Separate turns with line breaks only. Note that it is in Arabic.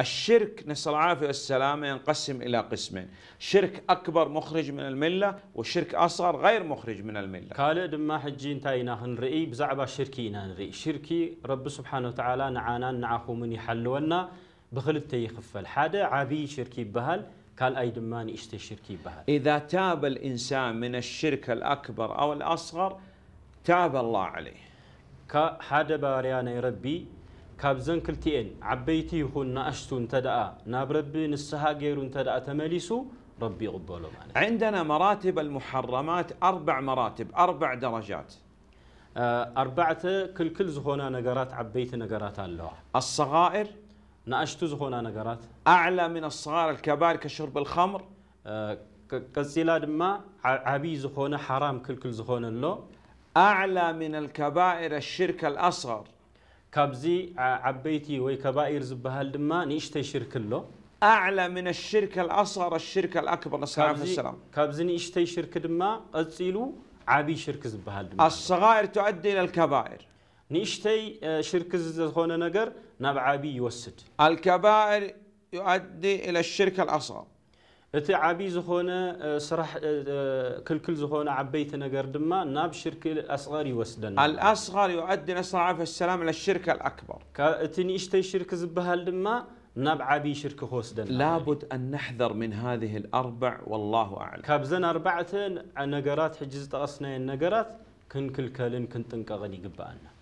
الشرك نسأل الله العافية والسلامة ينقسم إلى قسمين شرك أكبر مخرج من الملة وشرك أصغر غير مخرج من الملة قال دما حجين تاينا هنرئي بزعبه شركي نرئي شركي رب سبحانه وتعالى نعانا نعاخو من يحلونا بخلت يخفل حدا عبي شركي بهل قال أي دماني اشتي شركي بهل إذا تاب الإنسان من الشرك الأكبر أو الأصغر تاب الله عليه كحدا باريانا يربي كابزن كلتين عبيتي ይኹን ناشتون እንተ نابرب نسها غيرون ንስሓ تمليسو ربي يقبله معنا عندنا مراتب المحرمات أربع مراتب أربع درجات أربعة كل كل زخونا نجارات عبيت نغرات الله الصغائر نأشتو زخونا نجارات أعلى من الصغائر الكبائر كشرب الخمر كزيلا دما عبي زخونا حرام كل كل زخونا الله أعلى من الكبائر الشرك الأصغر كابزي عبيتي ويكبائر زبهال دما نيشتي شرك له أعلى من الشرك الأصغر الشرك الأكبر نسأل الله السلام كابزني إشتي شرك دما قتيلو عبي شرك زبهال دما الصغائر تؤدي إلى الكبائر نيشتي شرك زخونا نجر نبع عبي يوسد الكبائر يؤدي إلى الشرك الأصغر اتي عبي زخونا صراح كل كل زخونا عبيت نقر دما ناب شركة الأصغر يوسدن الأصغر يعدن أصلا عفو السلام للشركة الأكبر اتني اشتي شركة زبها دما ناب عبي شركة خوسدن لابد أن نحذر من هذه الأربع والله أعلم كابزن أربعة نقرات حجزت أصنا النقرات كن كل كالن كنت انقغني قبانا